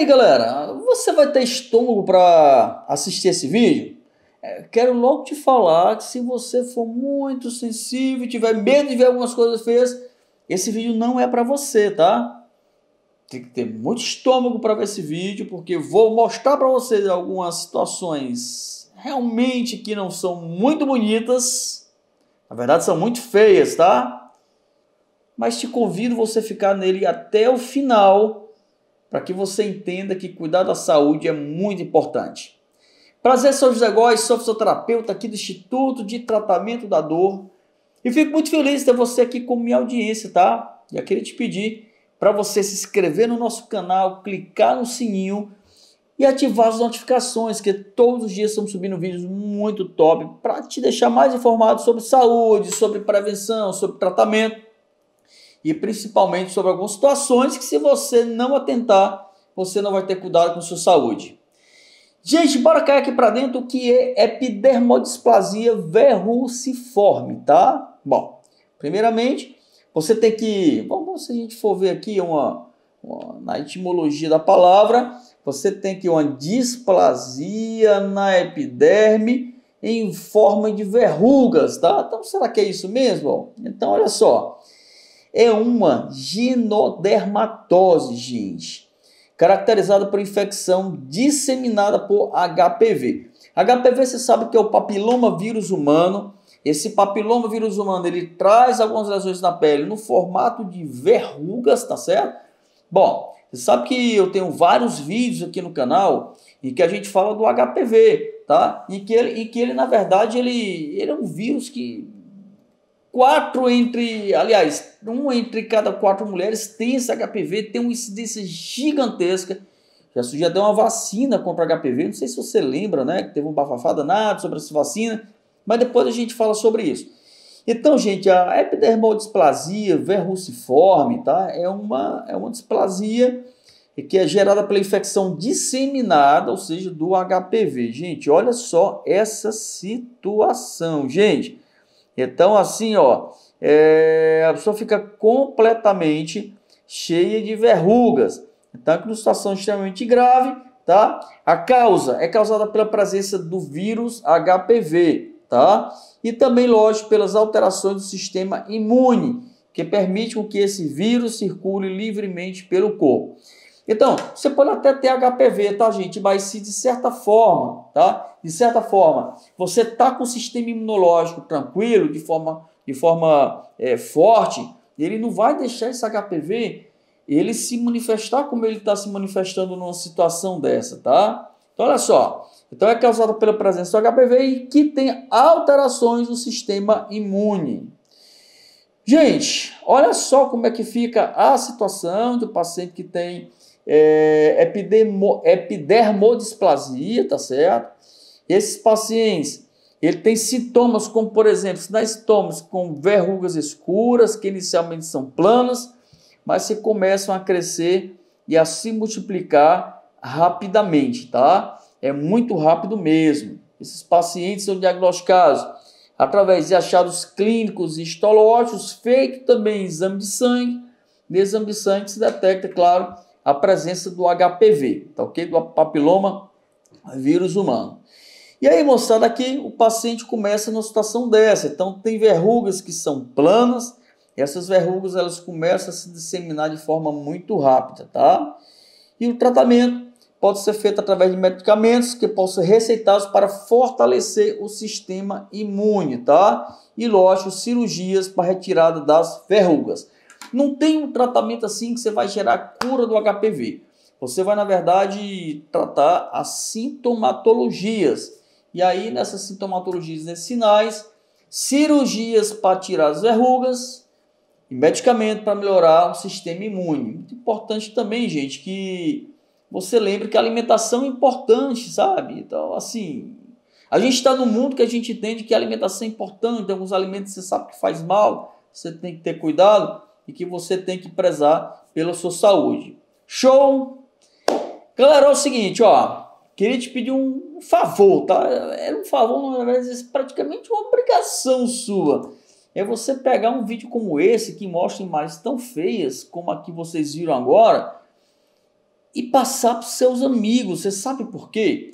aí, galera, você vai ter estômago para assistir esse vídeo? É, quero logo te falar que se você for muito sensível e tiver medo de ver algumas coisas feias, esse vídeo não é para você, tá? Tem que ter muito estômago para ver esse vídeo, porque vou mostrar para vocês algumas situações realmente que não são muito bonitas. Na verdade, são muito feias, tá? Mas te convido você ficar nele até o final para que você entenda que cuidar da saúde é muito importante. Prazer, sou José Góes, sou fisioterapeuta aqui do Instituto de Tratamento da Dor e fico muito feliz de ter você aqui com minha audiência, tá? eu queria te pedir para você se inscrever no nosso canal, clicar no sininho e ativar as notificações, que todos os dias estamos subindo vídeos muito top para te deixar mais informado sobre saúde, sobre prevenção, sobre tratamento e principalmente sobre algumas situações que se você não atentar, você não vai ter cuidado com sua saúde. Gente, bora cair aqui para dentro o que é epidermodisplasia verruciforme, tá? Bom, primeiramente, você tem que, vamos se a gente for ver aqui uma, uma na etimologia da palavra, você tem que uma displasia na epiderme em forma de verrugas, tá? Então será que é isso mesmo? Então olha só, é uma ginodermatose, gente, caracterizada por infecção disseminada por HPV. HPV, você sabe que é o papiloma vírus humano. Esse papiloma vírus humano, ele traz algumas lesões na pele no formato de verrugas, tá certo? Bom, você sabe que eu tenho vários vídeos aqui no canal em que a gente fala do HPV, tá? E que ele, e que ele na verdade, ele, ele é um vírus que quatro entre, aliás, um entre cada quatro mulheres tem esse HPV, tem uma incidência gigantesca. Já sugeriu uma vacina contra HPV, não sei se você lembra, né? Que teve um bafafada nada sobre essa vacina, mas depois a gente fala sobre isso. Então, gente, a epidermodisplasia verruciforme, tá? É uma, é uma displasia que é gerada pela infecção disseminada, ou seja, do HPV. Gente, olha só essa situação, gente. Então, assim, ó, é, a pessoa fica completamente cheia de verrugas. Então, é uma situação extremamente grave, tá? A causa é causada pela presença do vírus HPV, tá? E também, lógico, pelas alterações do sistema imune, que permitem que esse vírus circule livremente pelo corpo. Então, você pode até ter HPV, tá, gente? Mas se de certa forma, tá? De certa forma, você tá com o sistema imunológico tranquilo, de forma, de forma é, forte, ele não vai deixar esse HPV ele se manifestar como ele está se manifestando numa situação dessa, tá? Então, olha só. Então, é causado pela presença do HPV e que tem alterações no sistema imune. Gente, olha só como é que fica a situação do paciente que tem é, epidermo, epidermodisplasia, tá certo? Esses pacientes, ele tem sintomas como, por exemplo, sinais sintomas com verrugas escuras, que inicialmente são planas, mas se começam a crescer e a se multiplicar rapidamente, tá? É muito rápido mesmo. Esses pacientes são diagnosticados através de achados clínicos e histológicos, feito também exame de sangue. Nesse exame de sangue se detecta, claro, a presença do HPV, tá ok? Do papiloma vírus humano. E aí, mostrado aqui, o paciente começa numa situação dessa. Então, tem verrugas que são planas, e essas verrugas elas começam a se disseminar de forma muito rápida, tá? E o tratamento pode ser feito através de medicamentos que possam ser receitados para fortalecer o sistema imune, tá? E, lógico, cirurgias para retirada das verrugas. Não tem um tratamento assim que você vai gerar cura do HPV. Você vai, na verdade, tratar as sintomatologias. E aí, nessas sintomatologias, nesses sinais, cirurgias para tirar as verrugas e medicamento para melhorar o sistema imune. Muito importante também, gente, que você lembre que a alimentação é importante, sabe? Então, assim, a gente está num mundo que a gente entende que a alimentação é importante, alguns alimentos você sabe que faz mal, você tem que ter cuidado e que você tem que prezar pela sua saúde. Show? Galera, é o seguinte, ó. Queria te pedir um favor, tá? Era é, é um favor, na verdade, é praticamente uma obrigação sua. É você pegar um vídeo como esse, que mostra imagens tão feias como a que vocês viram agora, e passar para seus amigos. Você sabe por quê?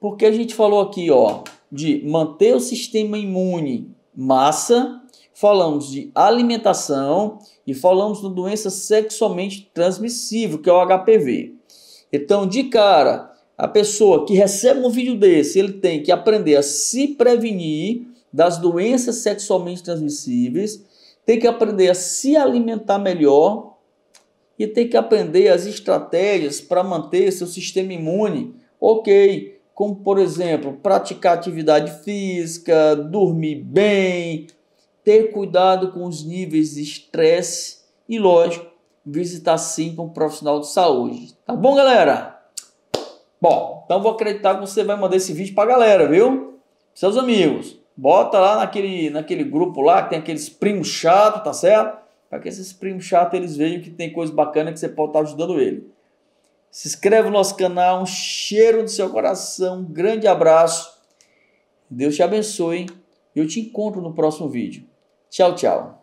Porque a gente falou aqui, ó, de manter o sistema imune massa, falamos de alimentação e falamos de doença sexualmente transmissível, que é o HPV. Então, de cara, a pessoa que recebe um vídeo desse, ele tem que aprender a se prevenir das doenças sexualmente transmissíveis, tem que aprender a se alimentar melhor e tem que aprender as estratégias para manter seu sistema imune ok, como por exemplo, praticar atividade física, dormir bem, ter cuidado com os níveis de estresse e, lógico, visitar sempre um profissional de saúde. Tá bom, galera? Bom, então vou acreditar que você vai mandar esse vídeo para a galera, viu? Seus amigos, bota lá naquele, naquele grupo lá que tem aqueles primos chato, tá certo? Para que esses primos chato eles vejam que tem coisa bacana que você pode estar tá ajudando ele. Se inscreve no nosso canal, um cheiro do seu coração, um grande abraço. Deus te abençoe. e Eu te encontro no próximo vídeo. Tchau, tchau.